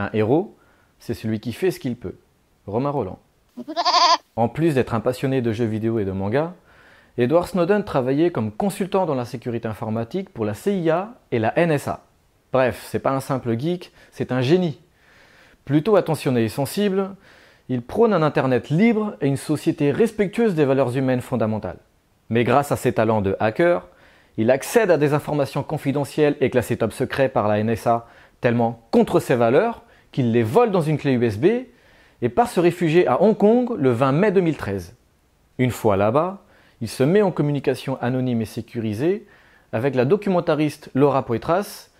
Un héros, c'est celui qui fait ce qu'il peut. Romain Roland. En plus d'être un passionné de jeux vidéo et de manga, Edward Snowden travaillait comme consultant dans la sécurité informatique pour la CIA et la NSA. Bref, c'est pas un simple geek, c'est un génie. Plutôt attentionné et sensible, il prône un Internet libre et une société respectueuse des valeurs humaines fondamentales. Mais grâce à ses talents de hacker, il accède à des informations confidentielles et classées top secret par la NSA, tellement contre ses valeurs qu'il les vole dans une clé USB et part se réfugier à Hong Kong le 20 mai 2013. Une fois là-bas, il se met en communication anonyme et sécurisée avec la documentariste Laura Poitras,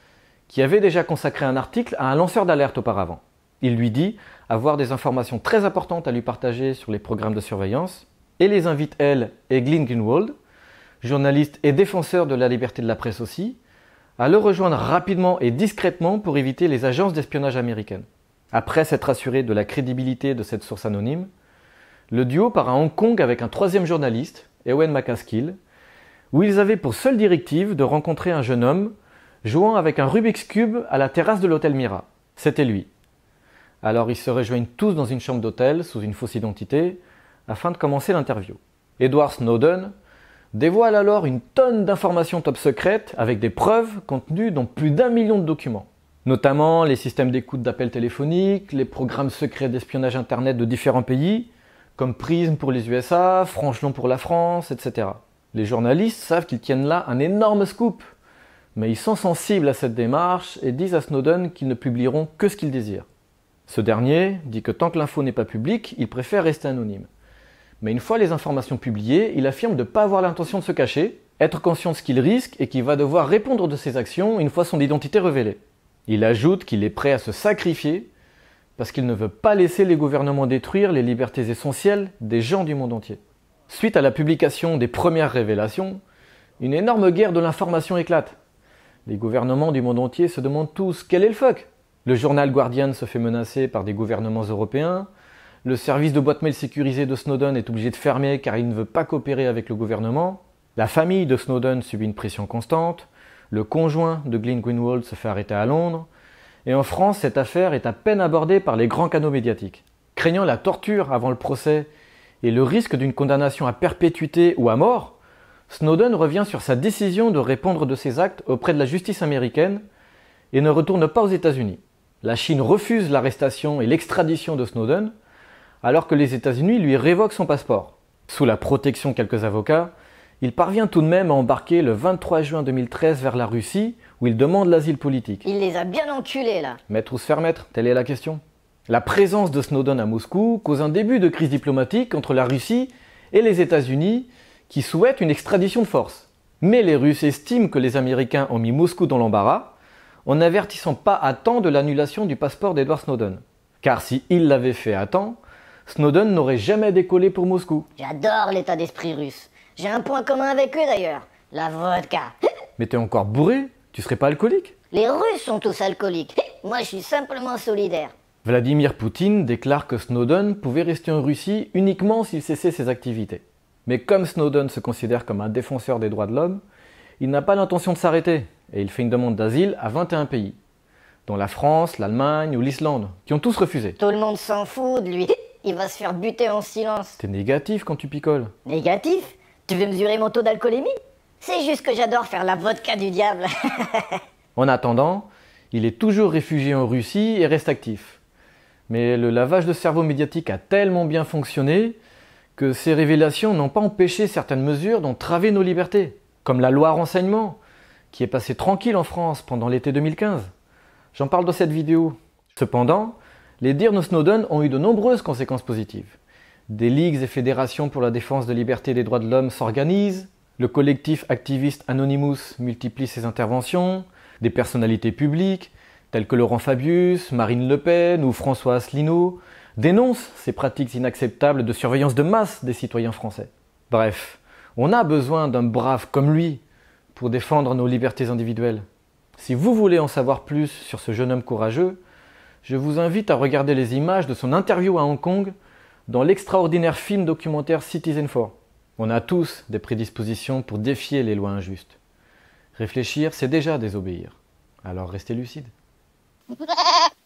qui avait déjà consacré un article à un lanceur d'alerte auparavant. Il lui dit avoir des informations très importantes à lui partager sur les programmes de surveillance et les invite elle et Glyn Greenwald, journaliste et défenseur de la liberté de la presse aussi, à le rejoindre rapidement et discrètement pour éviter les agences d'espionnage américaines. Après s'être assuré de la crédibilité de cette source anonyme, le duo part à Hong Kong avec un troisième journaliste, Ewen McCaskill, où ils avaient pour seule directive de rencontrer un jeune homme jouant avec un Rubik's Cube à la terrasse de l'hôtel Mira. C'était lui. Alors ils se rejoignent tous dans une chambre d'hôtel sous une fausse identité afin de commencer l'interview. Edward Snowden, dévoile alors une tonne d'informations top secrètes avec des preuves contenues dans plus d'un million de documents. Notamment les systèmes d'écoute d'appels téléphoniques, les programmes secrets d'espionnage internet de différents pays, comme Prism pour les USA, Franchelon pour la France, etc. Les journalistes savent qu'ils tiennent là un énorme scoop, mais ils sont sensibles à cette démarche et disent à Snowden qu'ils ne publieront que ce qu'ils désirent. Ce dernier dit que tant que l'info n'est pas publique, il préfère rester anonyme. Mais une fois les informations publiées, il affirme de ne pas avoir l'intention de se cacher, être conscient de ce qu'il risque et qu'il va devoir répondre de ses actions une fois son identité révélée. Il ajoute qu'il est prêt à se sacrifier parce qu'il ne veut pas laisser les gouvernements détruire les libertés essentielles des gens du monde entier. Suite à la publication des premières révélations, une énorme guerre de l'information éclate. Les gouvernements du monde entier se demandent tous quel est le fuck. Le journal Guardian se fait menacer par des gouvernements européens, le service de boîte mail sécurisé de Snowden est obligé de fermer car il ne veut pas coopérer avec le gouvernement, la famille de Snowden subit une pression constante, le conjoint de Glenn Greenwald se fait arrêter à Londres, et en France, cette affaire est à peine abordée par les grands canaux médiatiques. Craignant la torture avant le procès et le risque d'une condamnation à perpétuité ou à mort, Snowden revient sur sa décision de répondre de ses actes auprès de la justice américaine et ne retourne pas aux États-Unis. La Chine refuse l'arrestation et l'extradition de Snowden, alors que les États-Unis lui révoquent son passeport. Sous la protection de quelques avocats, il parvient tout de même à embarquer le 23 juin 2013 vers la Russie, où il demande l'asile politique. Il les a bien enculés là Mettre ou se faire mettre, telle est la question. La présence de Snowden à Moscou cause un début de crise diplomatique entre la Russie et les États-Unis, qui souhaitent une extradition de force. Mais les Russes estiment que les Américains ont mis Moscou dans l'embarras, en n'avertissant pas à temps de l'annulation du passeport d'Edward Snowden. Car si l'avaient fait à temps, Snowden n'aurait jamais décollé pour Moscou. J'adore l'état d'esprit russe. J'ai un point commun avec eux d'ailleurs, la vodka. Mais t'es encore bourré Tu serais pas alcoolique Les Russes sont tous alcooliques. Moi, je suis simplement solidaire. Vladimir Poutine déclare que Snowden pouvait rester en Russie uniquement s'il cessait ses activités. Mais comme Snowden se considère comme un défenseur des droits de l'homme, il n'a pas l'intention de s'arrêter et il fait une demande d'asile à 21 pays, dont la France, l'Allemagne ou l'Islande, qui ont tous refusé. Tout le monde s'en fout de lui. il va se faire buter en silence. T'es négatif quand tu picoles. Négatif Tu veux mesurer mon taux d'alcoolémie C'est juste que j'adore faire la vodka du diable. en attendant, il est toujours réfugié en Russie et reste actif. Mais le lavage de cerveau médiatique a tellement bien fonctionné que ces révélations n'ont pas empêché certaines mesures d'entraver nos libertés, comme la loi renseignement, qui est passée tranquille en France pendant l'été 2015. J'en parle dans cette vidéo. Cependant, les dires Snowden ont eu de nombreuses conséquences positives. Des ligues et fédérations pour la défense de liberté et des droits de l'homme s'organisent, le collectif activiste Anonymous multiplie ses interventions, des personnalités publiques, telles que Laurent Fabius, Marine Le Pen ou François Asselineau, dénoncent ces pratiques inacceptables de surveillance de masse des citoyens français. Bref, on a besoin d'un brave comme lui pour défendre nos libertés individuelles. Si vous voulez en savoir plus sur ce jeune homme courageux, je vous invite à regarder les images de son interview à Hong Kong dans l'extraordinaire film documentaire Citizen 4. On a tous des prédispositions pour défier les lois injustes. Réfléchir, c'est déjà désobéir. Alors restez lucide.